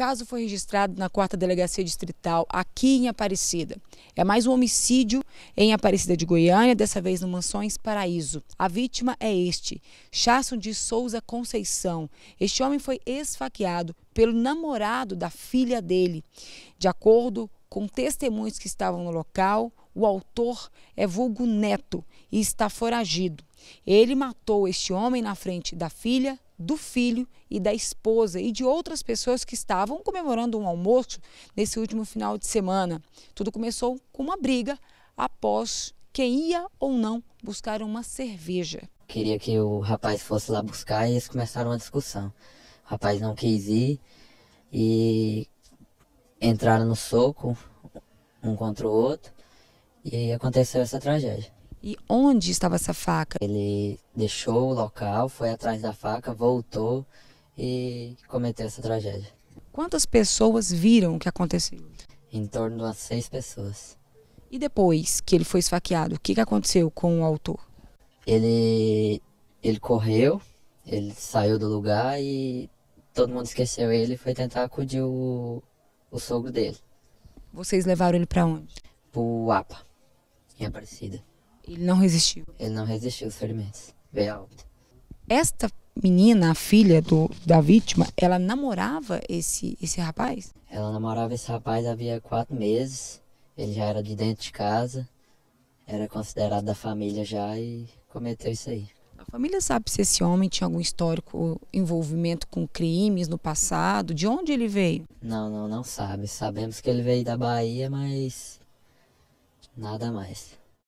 caso foi registrado na 4 Delegacia Distrital, aqui em Aparecida. É mais um homicídio em Aparecida de Goiânia, dessa vez no Mansões Paraíso. A vítima é este, Chasson de Souza Conceição. Este homem foi esfaqueado pelo namorado da filha dele. De acordo com testemunhos que estavam no local, o autor é vulgo neto e está foragido. Ele matou este homem na frente da filha do filho e da esposa e de outras pessoas que estavam comemorando um almoço nesse último final de semana. Tudo começou com uma briga após quem ia ou não buscar uma cerveja. Queria que o rapaz fosse lá buscar e eles começaram uma discussão. O rapaz não quis ir e entraram no soco um contra o outro e aconteceu essa tragédia. E onde estava essa faca? Ele deixou o local, foi atrás da faca, voltou e cometeu essa tragédia. Quantas pessoas viram o que aconteceu? Em torno de umas seis pessoas. E depois que ele foi esfaqueado, o que, que aconteceu com o autor? Ele, ele correu, ele saiu do lugar e todo mundo esqueceu ele e foi tentar acudir o, o sogro dele. Vocês levaram ele para onde? Para o APA, em Aparecida. Ele não resistiu. Ele não resistiu aos ferimentos. Veio alto. Esta menina, a filha do, da vítima, ela namorava esse, esse rapaz? Ela namorava esse rapaz havia quatro meses. Ele já era de dentro de casa, era considerado da família já e cometeu isso aí. A família sabe se esse homem tinha algum histórico envolvimento com crimes no passado? De onde ele veio? Não, não, não sabe. Sabemos que ele veio da Bahia, mas nada mais.